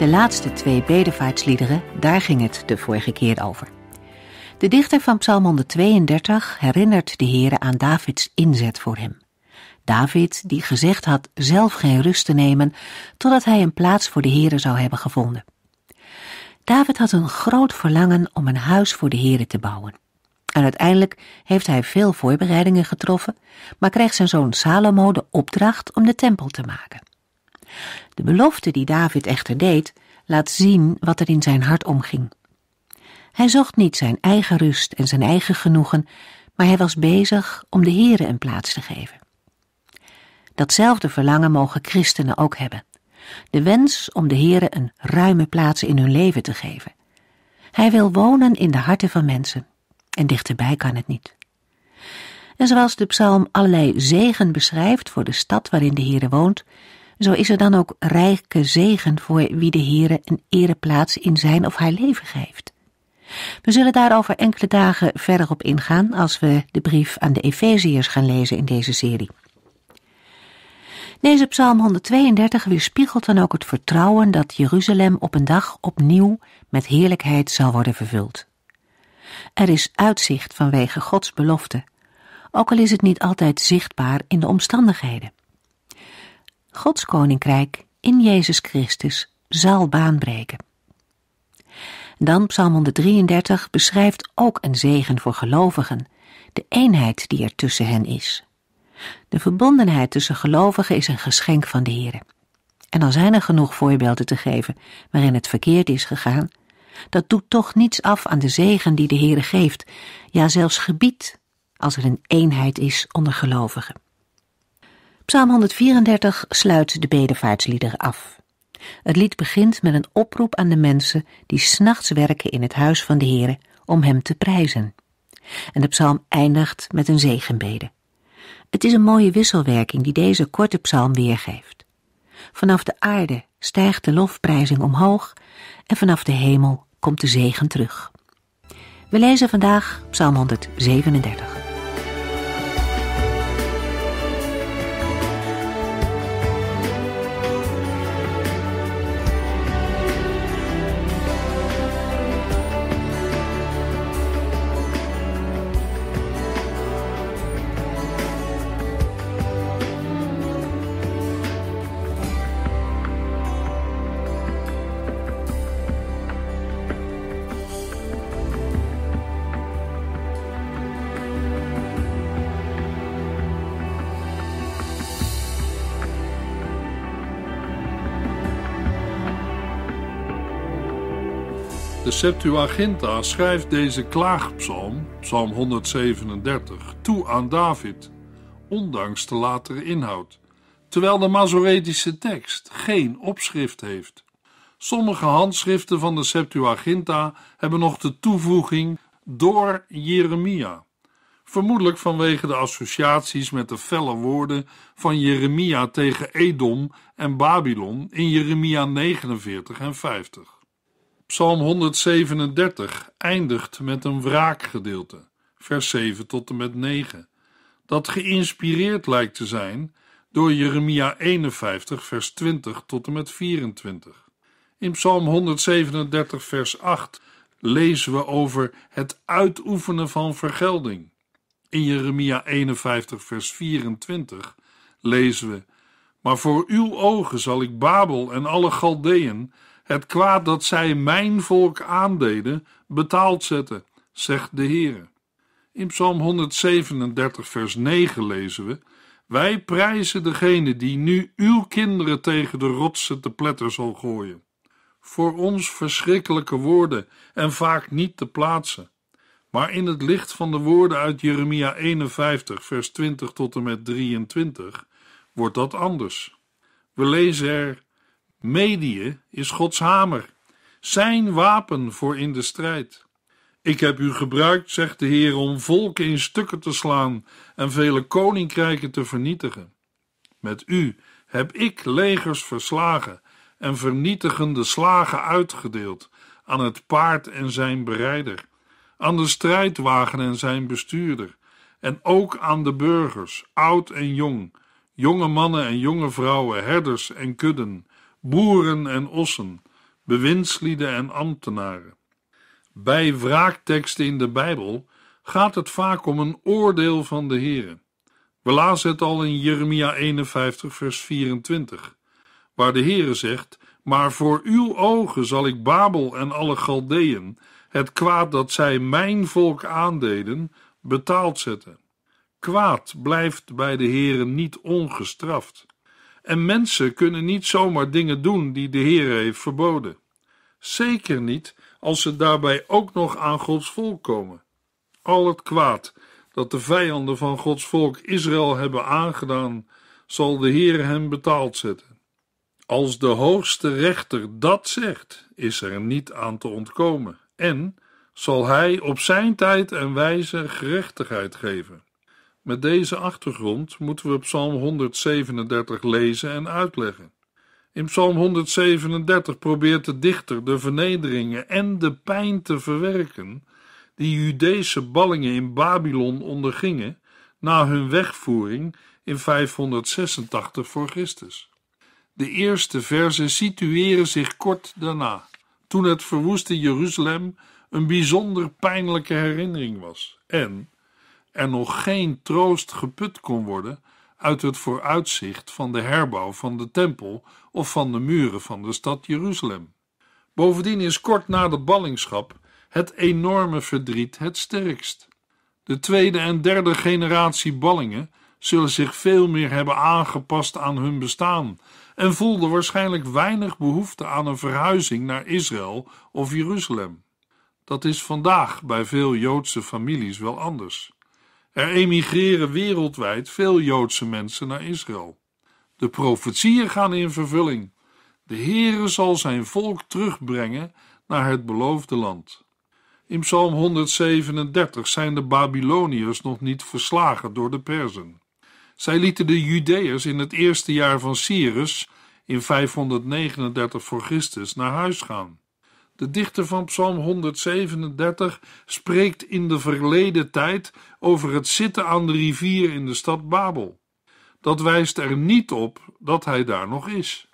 De laatste twee bedevaartsliederen, daar ging het de vorige keer over. De dichter van Psalm 132 herinnert de Heren aan Davids inzet voor hem. David, die gezegd had zelf geen rust te nemen, totdat hij een plaats voor de Here zou hebben gevonden. David had een groot verlangen om een huis voor de Here te bouwen. En uiteindelijk heeft hij veel voorbereidingen getroffen, maar krijgt zijn zoon Salomo de opdracht om de tempel te maken. De belofte die David echter deed, laat zien wat er in zijn hart omging. Hij zocht niet zijn eigen rust en zijn eigen genoegen, maar hij was bezig om de Here een plaats te geven. Datzelfde verlangen mogen christenen ook hebben. De wens om de Here een ruime plaats in hun leven te geven. Hij wil wonen in de harten van mensen. En dichterbij kan het niet. En zoals de psalm allerlei zegen beschrijft voor de stad waarin de Here woont, zo is er dan ook rijke zegen voor wie de Heere een ereplaats in zijn of haar leven geeft. We zullen daar over enkele dagen verder op ingaan als we de brief aan de Efeziërs gaan lezen in deze serie. Deze psalm 132 weerspiegelt dan ook het vertrouwen dat Jeruzalem op een dag opnieuw met heerlijkheid zal worden vervuld. Er is uitzicht vanwege Gods belofte, ook al is het niet altijd zichtbaar in de omstandigheden. Gods koninkrijk in Jezus Christus zal baanbreken. Dan Psalm 133 beschrijft ook een zegen voor gelovigen, de eenheid die er tussen hen is. De verbondenheid tussen gelovigen is een geschenk van de Heer. En al zijn er genoeg voorbeelden te geven waarin het verkeerd is gegaan, dat doet toch niets af aan de zegen die de Heer geeft, ja zelfs gebied, als er een eenheid is onder gelovigen. Psalm 134 sluit de bedevaartslieder af. Het lied begint met een oproep aan de mensen die s'nachts werken in het huis van de Heere om hem te prijzen. En de psalm eindigt met een zegenbede. Het is een mooie wisselwerking die deze korte psalm weergeeft. Vanaf de aarde stijgt de lofprijzing omhoog en vanaf de hemel komt de zegen terug. We lezen vandaag Psalm 137. De Septuaginta schrijft deze klaagpsalm, Psalm 137, toe aan David, ondanks de latere inhoud, terwijl de Masoretische tekst geen opschrift heeft. Sommige handschriften van de Septuaginta hebben nog de toevoeging door Jeremia, vermoedelijk vanwege de associaties met de felle woorden van Jeremia tegen Edom en Babylon in Jeremia 49 en 50. Psalm 137 eindigt met een wraakgedeelte, vers 7 tot en met 9, dat geïnspireerd lijkt te zijn door Jeremia 51, vers 20 tot en met 24. In Psalm 137, vers 8 lezen we over het uitoefenen van vergelding. In Jeremia 51, vers 24 lezen we: Maar voor uw ogen zal ik Babel en alle Galdeën het kwaad dat zij mijn volk aandeden betaald zetten, zegt de Heer. In Psalm 137, vers 9 lezen we: Wij prijzen degene die nu uw kinderen tegen de rotsen te pletter zal gooien. Voor ons verschrikkelijke woorden en vaak niet te plaatsen. Maar in het licht van de woorden uit Jeremia 51, vers 20 tot en met 23, wordt dat anders. We lezen er Medië is Gods hamer, zijn wapen voor in de strijd. Ik heb u gebruikt, zegt de Heer, om volken in stukken te slaan en vele koninkrijken te vernietigen. Met u heb ik legers verslagen en vernietigende slagen uitgedeeld aan het paard en zijn berijder, aan de strijdwagen en zijn bestuurder, en ook aan de burgers, oud en jong, jonge mannen en jonge vrouwen, herders en kudden, boeren en ossen, bewindslieden en ambtenaren. Bij wraakteksten in de Bijbel gaat het vaak om een oordeel van de Here. We lazen het al in Jeremia 51, vers 24, waar de Here zegt: Maar voor uw ogen zal ik Babel en alle Galdeën, het kwaad dat zij mijn volk aandeden, betaald zetten. Kwaad blijft bij de Here niet ongestraft. En mensen kunnen niet zomaar dingen doen die de Heer heeft verboden. Zeker niet als ze daarbij ook nog aan Gods volk komen. Al het kwaad dat de vijanden van Gods volk Israël hebben aangedaan, zal de Heer hem betaald zetten. Als de hoogste rechter dat zegt, is er niet aan te ontkomen en zal hij op zijn tijd en wijze gerechtigheid geven. Met deze achtergrond moeten we Psalm 137 lezen en uitleggen. In Psalm 137 probeert de dichter de vernederingen en de pijn te verwerken die Judese ballingen in Babylon ondergingen na hun wegvoering in 586 voor Christus. De eerste versen situeren zich kort daarna, toen het verwoeste Jeruzalem een bijzonder pijnlijke herinnering was en er nog geen troost geput kon worden uit het vooruitzicht van de herbouw van de tempel of van de muren van de stad Jeruzalem. Bovendien is kort na de ballingschap het enorme verdriet het sterkst. De tweede en derde generatie ballingen zullen zich veel meer hebben aangepast aan hun bestaan en voelden waarschijnlijk weinig behoefte aan een verhuizing naar Israël of Jeruzalem. Dat is vandaag bij veel Joodse families wel anders. Er emigreren wereldwijd veel Joodse mensen naar Israël. De profetieën gaan in vervulling. De Heere zal zijn volk terugbrengen naar het beloofde land. In Psalm 137 zijn de Babyloniërs nog niet verslagen door de Perzen. Zij lieten de Judeërs in het eerste jaar van Cyrus in 539 voor Christus naar huis gaan. De dichter van Psalm 137 spreekt in de verleden tijd over het zitten aan de rivier in de stad Babel. Dat wijst er niet op dat hij daar nog is.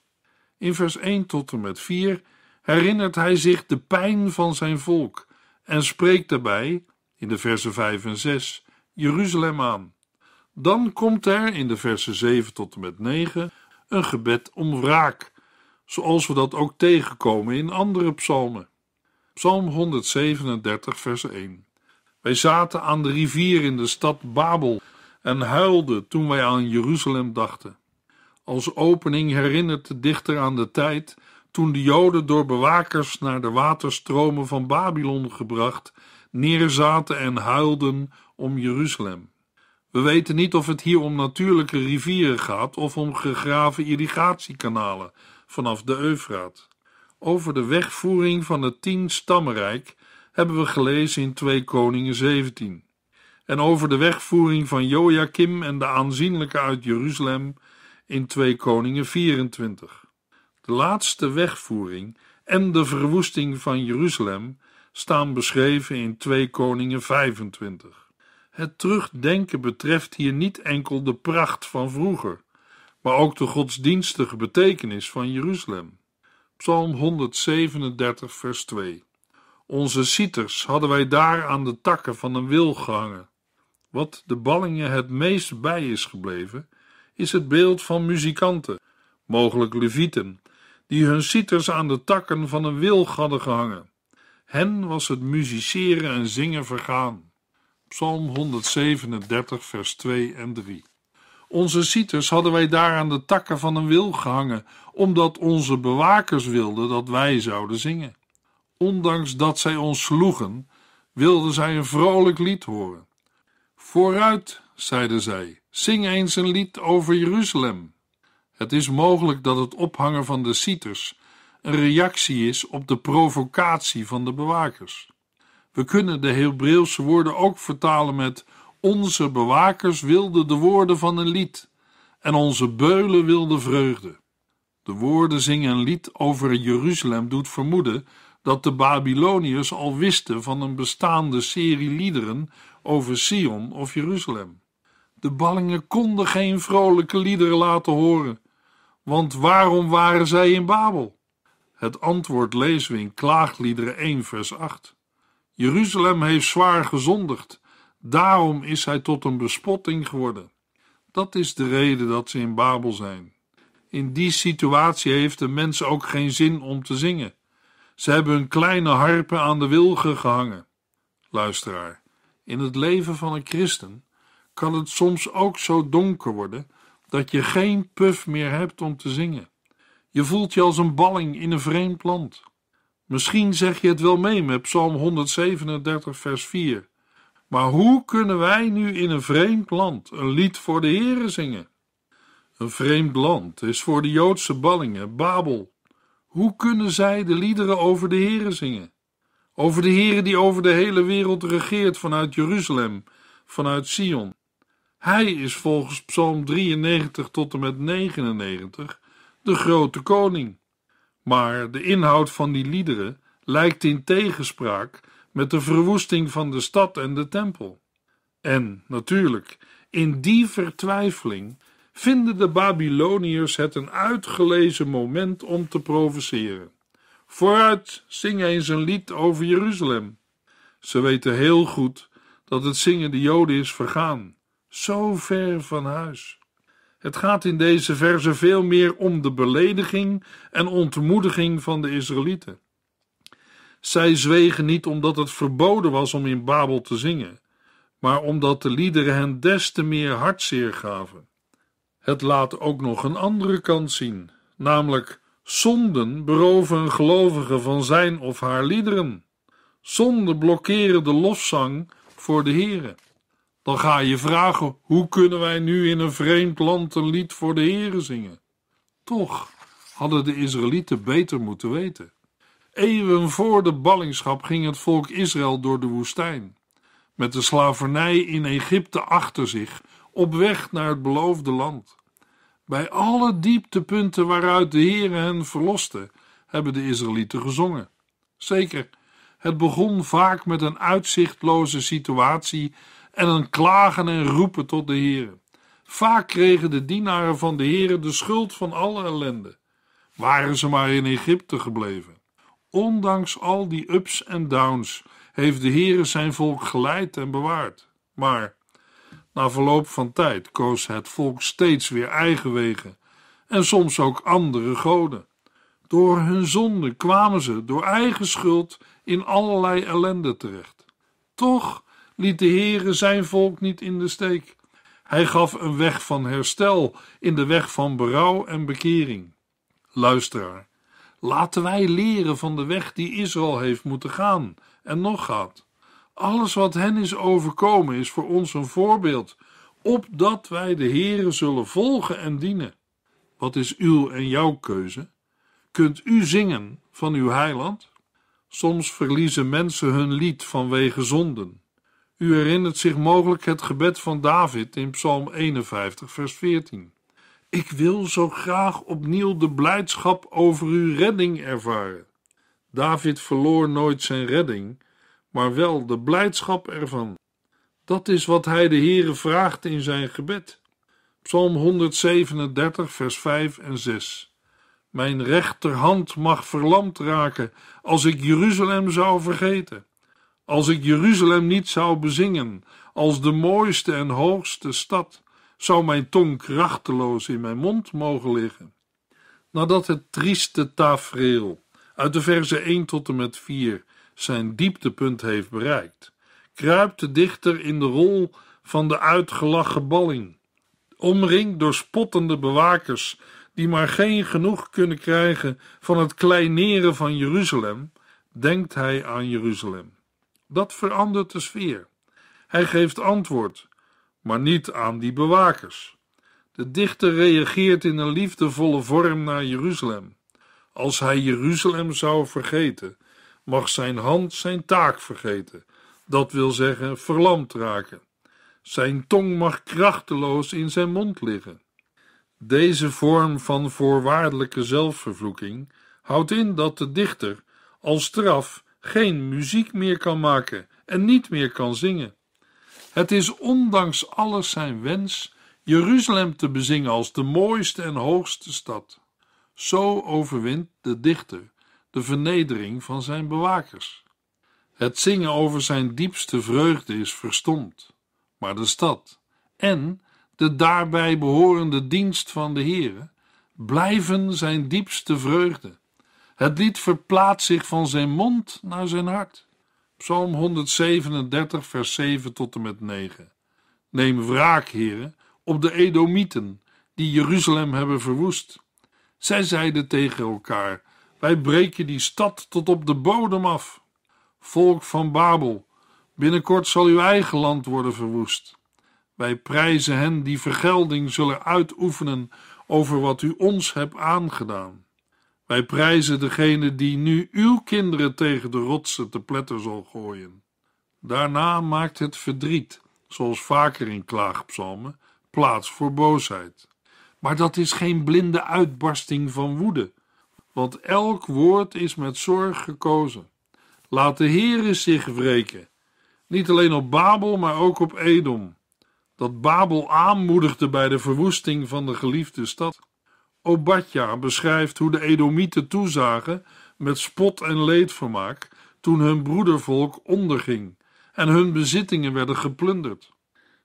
In vers 1 tot en met 4 herinnert hij zich de pijn van zijn volk en spreekt daarbij, in de versen 5 en 6, Jeruzalem aan. Dan komt er in de versen 7 tot en met 9 een gebed om wraak zoals we dat ook tegenkomen in andere psalmen. Psalm 137, vers 1. Wij zaten aan de rivier in de stad Babel en huilden toen wij aan Jeruzalem dachten. Als opening herinnert de dichter aan de tijd toen de Joden door bewakers naar de waterstromen van Babylon gebracht neerzaten en huilden om Jeruzalem. We weten niet of het hier om natuurlijke rivieren gaat of om gegraven irrigatiekanalen, vanaf de Eufraat. Over de wegvoering van het tien stammenrijk hebben we gelezen in 2 Koningen 17. En over de wegvoering van Joachim en de aanzienlijke uit Jeruzalem in 2 Koningen 24. De laatste wegvoering en de verwoesting van Jeruzalem staan beschreven in 2 Koningen 25. Het terugdenken betreft hier niet enkel de pracht van vroeger, maar ook de godsdienstige betekenis van Jeruzalem. Psalm 137, vers 2. Onze citers hadden wij daar aan de takken van een wil gehangen. Wat de ballingen het meest bij is gebleven, is het beeld van muzikanten, mogelijk levieten, die hun citers aan de takken van een wilg hadden gehangen. Hen was het musiceren en zingen vergaan. Psalm 137, vers 2 en 3. Onze cites hadden wij daar aan de takken van een wil gehangen, omdat onze bewakers wilden dat wij zouden zingen. Ondanks dat zij ons sloegen, wilden zij een vrolijk lied horen. Vooruit, zeiden zij, zing eens een lied over Jeruzalem. Het is mogelijk dat het ophangen van de citers een reactie is op de provocatie van de bewakers. We kunnen de Hebreeuwse woorden ook vertalen met onze bewakers wilden de woorden van een lied en onze beulen wilden vreugde. De woorden zingen een lied over Jeruzalem doet vermoeden dat de Babyloniërs al wisten van een bestaande serie liederen over Sion of Jeruzalem. De ballingen konden geen vrolijke liederen laten horen, want waarom waren zij in Babel? Het antwoord lezen we in Klaagliederen 1, vers 8. Jeruzalem heeft zwaar gezondigd Daarom is hij tot een bespotting geworden. Dat is de reden dat ze in Babel zijn. In die situatie heeft de mens ook geen zin om te zingen. Ze hebben hun kleine harpen aan de wilgen gehangen. Luisteraar, in het leven van een christen kan het soms ook zo donker worden dat je geen puf meer hebt om te zingen. Je voelt je als een balling in een vreemd land. Misschien zeg je het wel mee met Psalm 137, vers 4. Maar hoe kunnen wij nu in een vreemd land een lied voor de Heren zingen? Een vreemd land is voor de Joodse ballingen Babel. Hoe kunnen zij de liederen over de Heeren zingen? Over de Heeren die over de hele wereld regeert vanuit Jeruzalem, vanuit Sion. Hij is volgens Psalm 93 tot en met 99 de grote koning. Maar de inhoud van die liederen lijkt in tegenspraak met de verwoesting van de stad en de tempel. En natuurlijk, in die vertwijfeling vinden de Babyloniërs het een uitgelezen moment om te provoceren. Vooruit, zing eens een lied over Jeruzalem. Ze weten heel goed dat het zingen de Joden is vergaan, zo ver van huis. Het gaat in deze verzen veel meer om de belediging en ontmoediging van de Israëlieten. Zij zwegen niet omdat het verboden was om in Babel te zingen, maar omdat de liederen hen des te meer hartzeer gaven. Het laat ook nog een andere kant zien, namelijk zonden beroven een gelovige van zijn of haar liederen. Zonden blokkeren de lofzang voor de Here. Dan ga je vragen: hoe kunnen wij nu in een vreemd land een lied voor de Here zingen? Toch hadden de Israëlieten beter moeten weten. Eeuwen voor de ballingschap ging het volk Israël door de woestijn, met de slavernij in Egypte achter zich, op weg naar het beloofde land. Bij alle dieptepunten waaruit de Heere hen verloste, hebben de Israëlieten gezongen. Zeker, het begon vaak met een uitzichtloze situatie en een klagen en roepen tot de Heere. Vaak kregen de dienaren van de Heere de schuld van alle ellende. Waren ze maar in Egypte gebleven. Ondanks al die ups en downs heeft de Heere zijn volk geleid en bewaard. Maar na verloop van tijd koos het volk steeds weer eigen wegen en soms ook andere goden. Door hun zonde kwamen ze door eigen schuld in allerlei ellende terecht. Toch liet de Heere zijn volk niet in de steek. Hij gaf een weg van herstel in de weg van berouw en bekering. Luisteraar, Laten wij leren van de weg die Israël heeft moeten gaan en nog gaat. Alles wat hen is overkomen is voor ons een voorbeeld, opdat wij de Heeren zullen volgen en dienen. Wat is uw en jouw keuze? Kunt u zingen van uw heiland? Soms verliezen mensen hun lied vanwege zonden. U herinnert zich mogelijk het gebed van David in Psalm 51, vers 14. Ik wil zo graag opnieuw de blijdschap over uw redding ervaren. David verloor nooit zijn redding, maar wel de blijdschap ervan. Dat is wat hij de Heere vraagt in zijn gebed. Psalm 137, vers 5 en 6. Mijn rechterhand mag verlamd raken als ik Jeruzalem zou vergeten. Als ik Jeruzalem niet zou bezingen als de mooiste en hoogste stad zou mijn tong krachteloos in mijn mond mogen liggen. Nadat het trieste tafereel uit de verse 1 tot en met 4 zijn dieptepunt heeft bereikt, kruipt de dichter in de rol van de uitgelachen balling, omringd door spottende bewakers die maar geen genoeg kunnen krijgen van het kleineren van Jeruzalem, denkt hij aan Jeruzalem. Dat verandert de sfeer. Hij geeft antwoord maar niet aan die bewakers. De dichter reageert in een liefdevolle vorm naar Jeruzalem. Als hij Jeruzalem zou vergeten, mag zijn hand zijn taak vergeten, dat wil zeggen verlamd raken. Zijn tong mag krachteloos in zijn mond liggen. Deze vorm van voorwaardelijke zelfvervloeking houdt in dat de dichter als straf geen muziek meer kan maken en niet meer kan zingen. Het is ondanks alles zijn wens Jeruzalem te bezingen als de mooiste en hoogste stad. Zo overwint de dichter de vernedering van zijn bewakers. Het zingen over zijn diepste vreugde is verstomd, maar de stad en de daarbij behorende dienst van de Heere blijven zijn diepste vreugde. Het lied verplaatst zich van zijn mond naar zijn hart. Psalm 137, vers 7 tot en met 9. Neem wraak, heren, op de Edomieten, die Jeruzalem hebben verwoest. Zij zeiden tegen elkaar: Wij breken die stad tot op de bodem af. Volk van Babel, binnenkort zal uw eigen land worden verwoest. Wij prijzen hen die vergelding zullen uitoefenen over wat u ons hebt aangedaan. Wij prijzen degene die nu uw kinderen tegen de rotsen te pletter zal gooien. Daarna maakt het verdriet, zoals vaker in klaagpsalmen, plaats voor boosheid. Maar dat is geen blinde uitbarsting van woede, want elk woord is met zorg gekozen. Laat de Heere zich wreken, niet alleen op Babel, maar ook op Edom. Dat Babel aanmoedigde bij de verwoesting van de geliefde stad. Obadja beschrijft hoe de Edomieten toezagen met spot en leedvermaak toen hun broedervolk onderging en hun bezittingen werden geplunderd.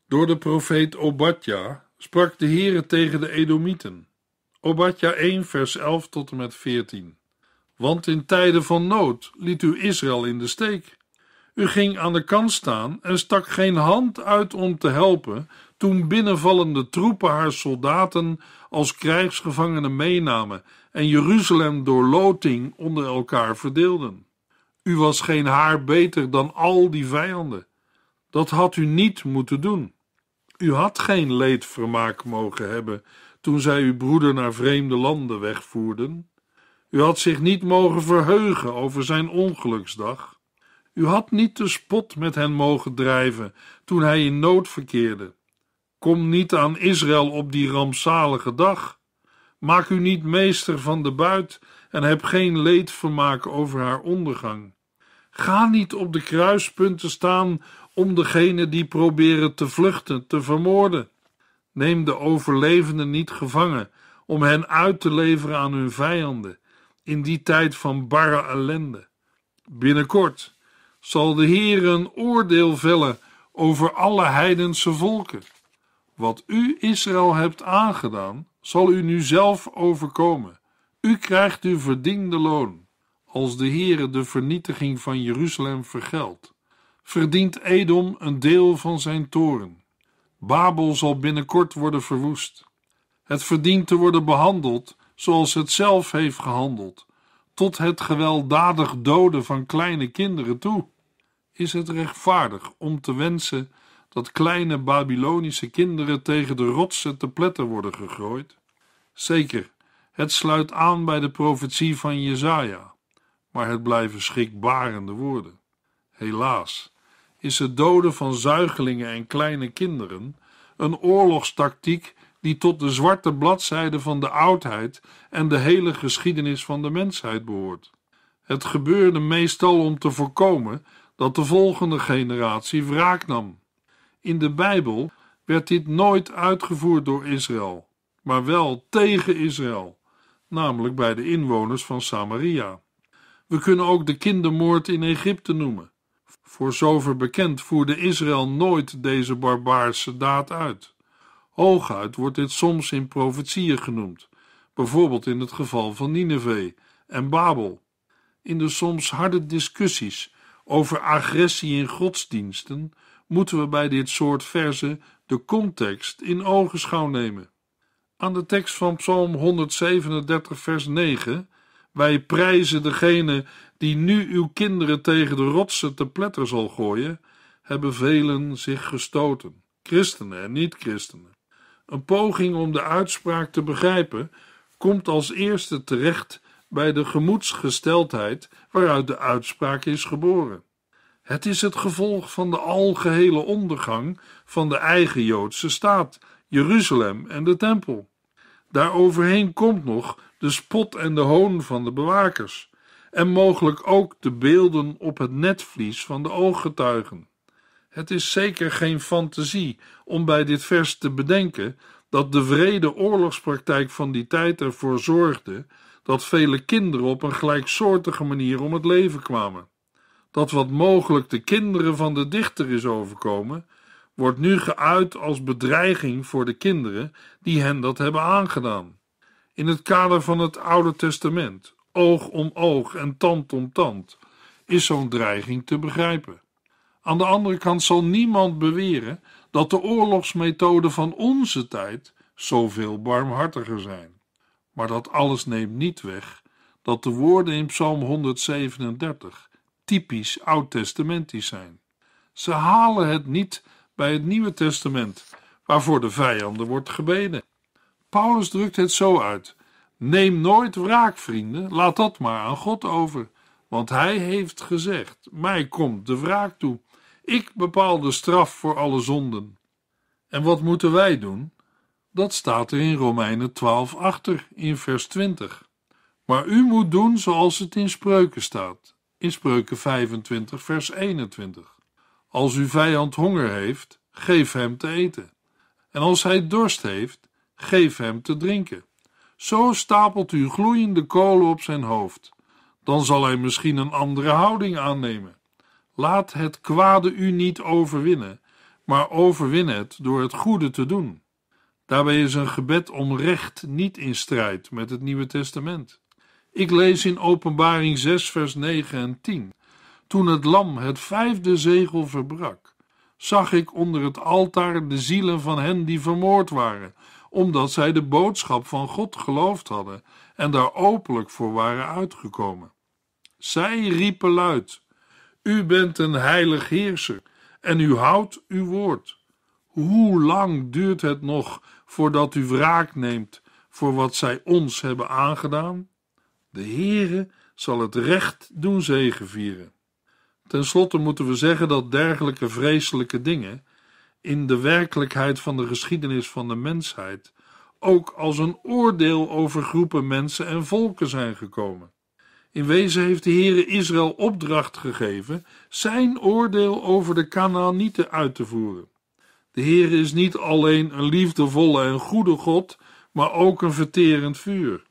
Door de profeet Obadja sprak de Heere tegen de Edomieten. Obadja 1 vers 11 tot en met 14. Want in tijden van nood liet u Israël in de steek u ging aan de kant staan en stak geen hand uit om te helpen toen binnenvallende troepen haar soldaten als krijgsgevangenen meenamen en Jeruzalem door loting onder elkaar verdeelden. U was geen haar beter dan al die vijanden. Dat had u niet moeten doen. U had geen leedvermaak mogen hebben toen zij uw broeder naar vreemde landen wegvoerden. U had zich niet mogen verheugen over zijn ongeluksdag u had niet de spot met hen mogen drijven toen hij in nood verkeerde. Kom niet aan Israël op die rampzalige dag. Maak u niet meester van de buit en heb geen leedvermaak over haar ondergang. Ga niet op de kruispunten staan om degene die proberen te vluchten te vermoorden. Neem de overlevenden niet gevangen om hen uit te leveren aan hun vijanden in die tijd van barre ellende. Binnenkort zal de Heer een oordeel vellen over alle heidense volken. Wat u Israël hebt aangedaan, zal u nu zelf overkomen. U krijgt uw verdiende loon, als de Heere de vernietiging van Jeruzalem vergeldt. Verdient Edom een deel van zijn toren. Babel zal binnenkort worden verwoest. Het verdient te worden behandeld zoals het zelf heeft gehandeld tot het gewelddadig doden van kleine kinderen toe. Is het rechtvaardig om te wensen dat kleine Babylonische kinderen tegen de rotsen te pletten worden gegooid? Zeker, het sluit aan bij de profetie van Jezaja, maar het blijven schrikbarende woorden. Helaas is het doden van zuigelingen en kleine kinderen een oorlogstactiek die tot de zwarte bladzijde van de oudheid en de hele geschiedenis van de mensheid behoort. Het gebeurde meestal om te voorkomen dat de volgende generatie wraak nam. In de Bijbel werd dit nooit uitgevoerd door Israël, maar wel tegen Israël, namelijk bij de inwoners van Samaria. We kunnen ook de kindermoord in Egypte noemen. Voor zover bekend voerde Israël nooit deze barbaarse daad uit. Hooguit wordt dit soms in profetieën genoemd, bijvoorbeeld in het geval van Nineveh en Babel. In de soms harde discussies over agressie in godsdiensten moeten we bij dit soort verzen de context in ogenschouw nemen. Aan de tekst van Psalm 137, vers 9: Wij prijzen degene die nu uw kinderen tegen de rotsen te pletter zal gooien, hebben velen zich gestoten, christenen en niet-christenen. Een poging om de uitspraak te begrijpen komt als eerste terecht bij de gemoedsgesteldheid waaruit de uitspraak is geboren. Het is het gevolg van de algehele ondergang van de eigen Joodse staat, Jeruzalem en de Tempel. Daaroverheen komt nog de spot en de hoon van de bewakers, en mogelijk ook de beelden op het netvlies van de ooggetuigen. Het is zeker geen fantasie om bij dit vers te bedenken dat de vrede oorlogspraktijk van die tijd ervoor zorgde dat vele kinderen op een gelijksoortige manier om het leven kwamen. Dat wat mogelijk de kinderen van de dichter is overkomen, wordt nu geuit als bedreiging voor de kinderen die hen dat hebben aangedaan. In het kader van het Oude Testament, oog om oog en tand om tand, is zo'n dreiging te begrijpen. Aan de andere kant zal niemand beweren dat de oorlogsmethoden van onze tijd zoveel barmhartiger zijn. Maar dat alles neemt niet weg dat de woorden in Psalm 137 typisch oud-testamentisch zijn. Ze halen het niet bij het Nieuwe Testament, waarvoor de vijanden wordt gebeden. Paulus drukt het zo uit: Neem nooit wraak, vrienden, laat dat maar aan God over, want Hij heeft gezegd: Mij komt de wraak toe. Ik bepaal de straf voor alle zonden. En wat moeten wij doen? Dat staat er in Romeinen 12 achter, in vers 20. Maar u moet doen zoals het in spreuken staat, in spreuken 25, vers 21. Als uw vijand honger heeft, geef hem te eten. En als hij dorst heeft, geef hem te drinken. Zo stapelt u gloeiende kolen op zijn hoofd. Dan zal hij misschien een andere houding aannemen Laat het kwade u niet overwinnen, maar overwin het door het goede te doen. Daarbij is een gebed om recht niet in strijd met het Nieuwe Testament. Ik lees in Openbaring 6, vers 9 en 10. Toen het lam het vijfde zegel verbrak, zag ik onder het altaar de zielen van hen die vermoord waren, omdat zij de boodschap van God geloofd hadden en daar openlijk voor waren uitgekomen. Zij riepen luid: u bent een heilig heerser en u houdt uw woord. Hoe lang duurt het nog voordat u wraak neemt voor wat zij ons hebben aangedaan? De Heere zal het recht doen zegevieren. Ten slotte moeten we zeggen dat dergelijke vreselijke dingen in de werkelijkheid van de geschiedenis van de mensheid ook als een oordeel over groepen mensen en volken zijn gekomen. In wezen heeft de Heere Israël opdracht gegeven zijn oordeel over de Kanaanieten uit te voeren. De Heere is niet alleen een liefdevolle en goede God, maar ook een verterend vuur.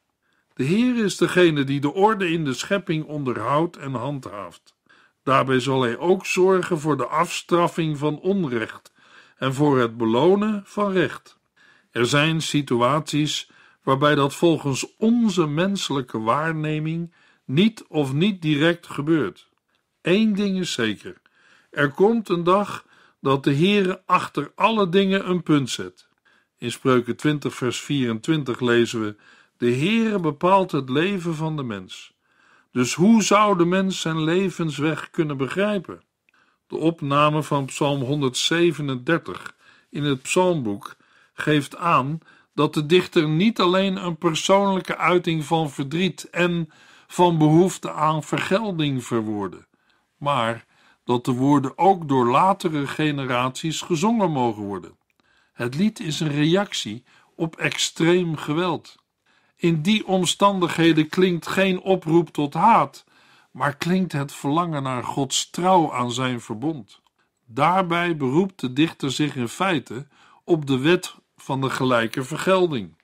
De Heer is degene die de orde in de schepping onderhoudt en handhaaft. Daarbij zal hij ook zorgen voor de afstraffing van onrecht en voor het belonen van recht. Er zijn situaties waarbij dat volgens onze menselijke waarneming niet of niet direct gebeurt. Eén ding is zeker: er komt een dag dat de Heere achter alle dingen een punt zet. In Spreuken 20, vers 24 lezen we: De Heere bepaalt het leven van de mens. Dus hoe zou de mens zijn levensweg kunnen begrijpen? De opname van Psalm 137 in het Psalmboek geeft aan dat de dichter niet alleen een persoonlijke uiting van verdriet en van behoefte aan vergelding verwoorden, maar dat de woorden ook door latere generaties gezongen mogen worden. Het lied is een reactie op extreem geweld. In die omstandigheden klinkt geen oproep tot haat, maar klinkt het verlangen naar Gods trouw aan zijn verbond. Daarbij beroept de dichter zich in feite op de wet van de gelijke vergelding: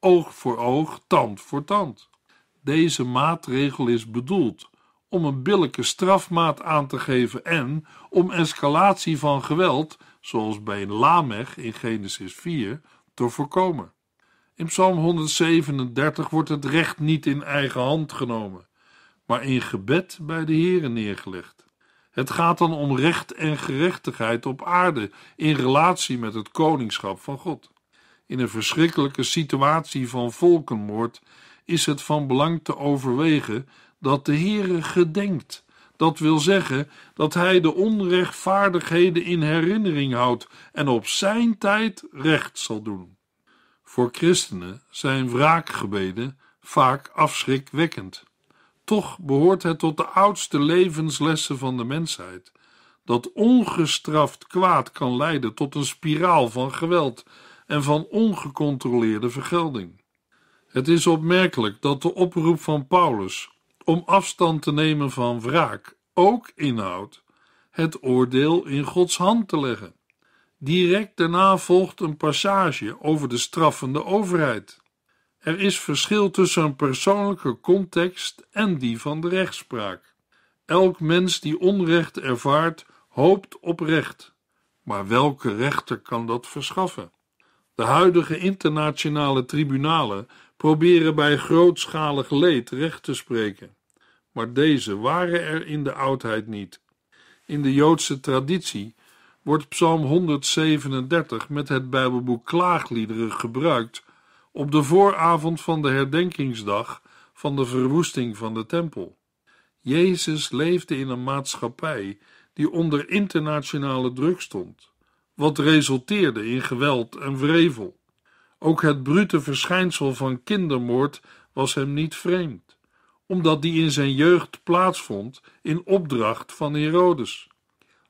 oog voor oog, tand voor tand. Deze maatregel is bedoeld om een billijke strafmaat aan te geven en om escalatie van geweld, zoals bij Lamech in Genesis 4, te voorkomen. In Psalm 137 wordt het recht niet in eigen hand genomen, maar in gebed bij de Heere neergelegd. Het gaat dan om recht en gerechtigheid op aarde in relatie met het koningschap van God. In een verschrikkelijke situatie van volkenmoord is het van belang te overwegen dat de Heere gedenkt. Dat wil zeggen dat hij de onrechtvaardigheden in herinnering houdt en op zijn tijd recht zal doen. Voor christenen zijn wraakgebeden vaak afschrikwekkend. Toch behoort het tot de oudste levenslessen van de mensheid dat ongestraft kwaad kan leiden tot een spiraal van geweld en van ongecontroleerde vergelding. Het is opmerkelijk dat de oproep van Paulus om afstand te nemen van wraak ook inhoudt het oordeel in Gods hand te leggen. Direct daarna volgt een passage over de straffende overheid. Er is verschil tussen een persoonlijke context en die van de rechtspraak. Elk mens die onrecht ervaart, hoopt op recht. Maar welke rechter kan dat verschaffen? De huidige internationale tribunalen proberen bij grootschalig leed recht te spreken. Maar deze waren er in de oudheid niet. In de Joodse traditie wordt Psalm 137 met het Bijbelboek Klaagliederen gebruikt op de vooravond van de herdenkingsdag van de verwoesting van de tempel. Jezus leefde in een maatschappij die onder internationale druk stond, wat resulteerde in geweld en wrevel. Ook het brute verschijnsel van kindermoord was hem niet vreemd, omdat die in zijn jeugd plaatsvond in opdracht van Herodes.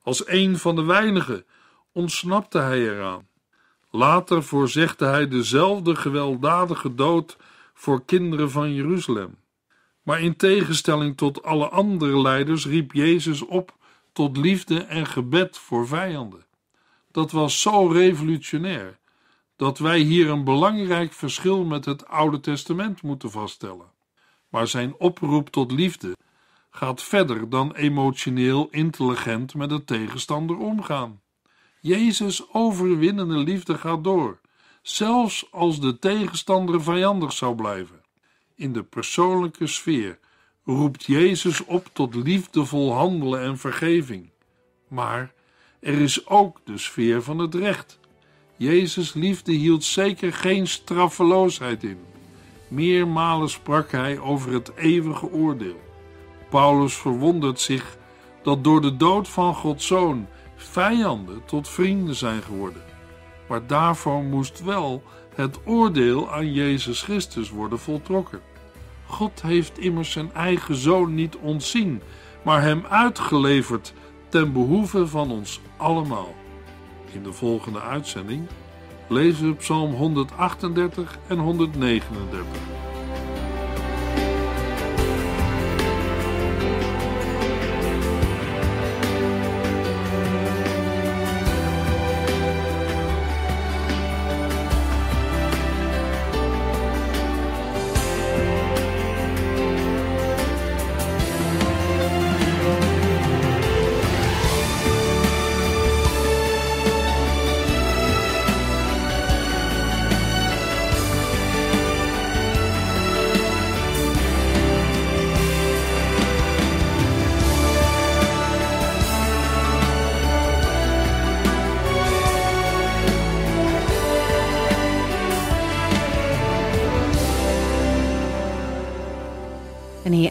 Als een van de weinigen ontsnapte hij eraan. Later voorzegde hij dezelfde gewelddadige dood voor kinderen van Jeruzalem. Maar in tegenstelling tot alle andere leiders riep Jezus op tot liefde en gebed voor vijanden. Dat was zo revolutionair dat wij hier een belangrijk verschil met het Oude Testament moeten vaststellen. Maar zijn oproep tot liefde gaat verder dan emotioneel intelligent met de tegenstander omgaan. Jezus' overwinnende liefde gaat door, zelfs als de tegenstander vijandig zou blijven. In de persoonlijke sfeer roept Jezus op tot liefdevol handelen en vergeving. Maar er is ook de sfeer van het recht Jezus' liefde hield zeker geen straffeloosheid in. Meermalen sprak hij over het eeuwige oordeel. Paulus verwondert zich dat door de dood van Gods zoon vijanden tot vrienden zijn geworden. Maar daarvoor moest wel het oordeel aan Jezus Christus worden voltrokken. God heeft immers zijn eigen zoon niet ontzien, maar hem uitgeleverd ten behoeve van ons allemaal. In de volgende uitzending lezen we Psalm 138 en 139.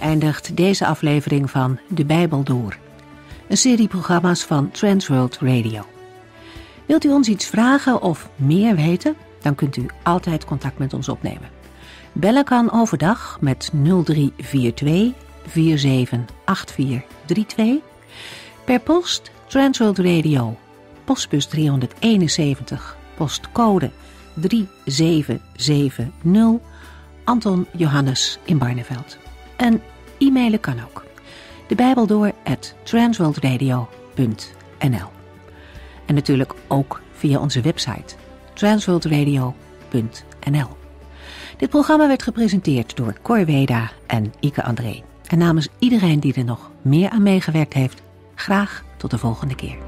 eindigt deze aflevering van De Bijbel Door. Een serie programma's van Transworld Radio. Wilt u ons iets vragen of meer weten? Dan kunt u altijd contact met ons opnemen. Bellen kan overdag met 0342 478432. Per post Transworld Radio, postbus 371, postcode 3770, Anton Johannes in Barneveld. En E-mailen kan ook. De Bijbel door at transworldradio.nl En natuurlijk ook via onze website transworldradio.nl Dit programma werd gepresenteerd door Cor Weda en Ike André. En namens iedereen die er nog meer aan meegewerkt heeft, graag tot de volgende keer.